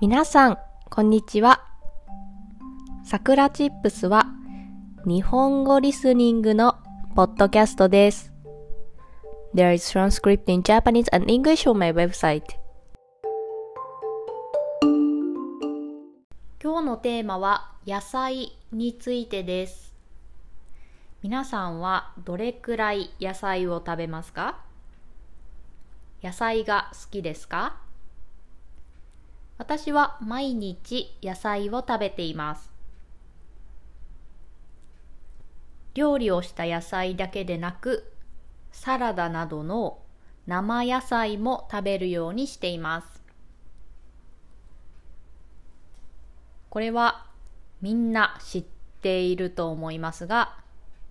皆さん、こんにちは。さくらチップスは日本語リスニングのポッドキャストです。There is transcript in Japanese and English on my website. 今日のテーマは野菜についてです。皆さんはどれくらい野菜を食べますか野菜が好きですか私は毎日野菜を食べています。料理をした野菜だけでなく、サラダなどの生野菜も食べるようにしています。これはみんな知っていると思いますが、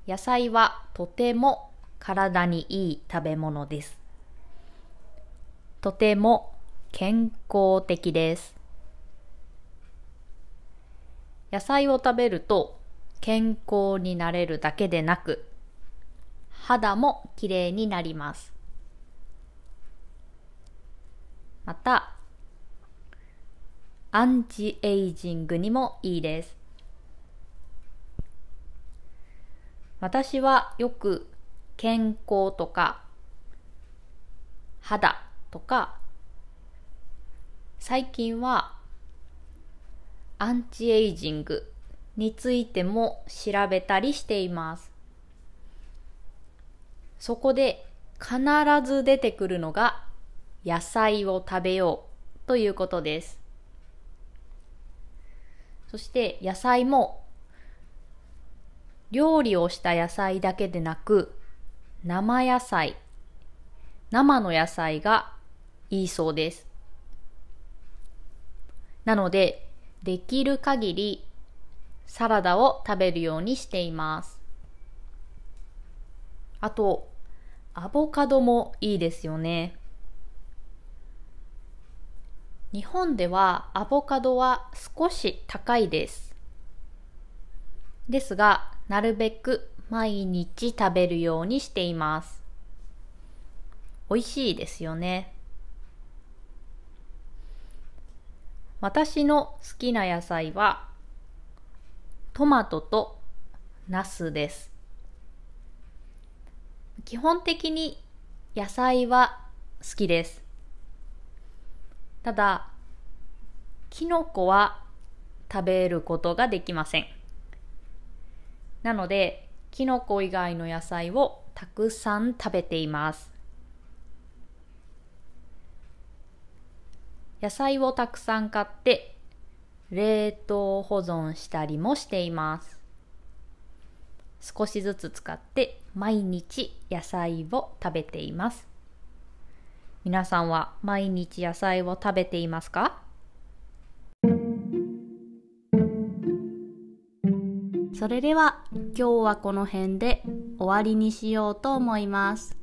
野菜はとても体にいい食べ物です。とても健康的です。野菜を食べると健康になれるだけでなく肌もきれいになりますまたアンチエイジングにもいいです私はよく健康とか肌とか最近はアンチエイジングについても調べたりしています。そこで必ず出てくるのが野菜を食べようということです。そして野菜も料理をした野菜だけでなく生野菜、生の野菜がいいそうです。なので、できる限りサラダを食べるようにしています。あと、アボカドもいいですよね。日本ではアボカドは少し高いです。ですが、なるべく毎日食べるようにしています。美味しいですよね。私の好きな野菜はトマトとナスです。基本的に野菜は好きです。ただ、キノコは食べることができません。なので、キノコ以外の野菜をたくさん食べています。野菜をたくさん買って冷凍保存したりもしています。少しずつ使って毎日野菜を食べています。皆さんは毎日野菜を食べていますかそれでは今日はこの辺で終わりにしようと思います。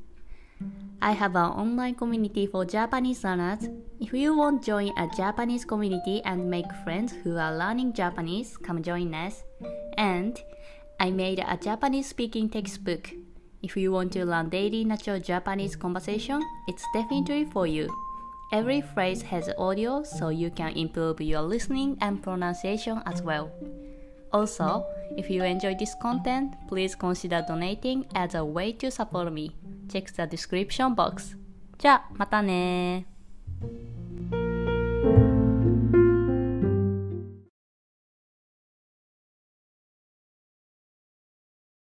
I have an online community for Japanese learners. If you want to join a Japanese community and make friends who are learning Japanese, come join us. And I made a Japanese speaking textbook. If you want to learn daily natural Japanese conversation, it's definitely for you. Every phrase has audio so you can improve your listening and pronunciation as well. Also, if you enjoy this content, please consider donating as a way to support me. Check the description box. じゃあ、またね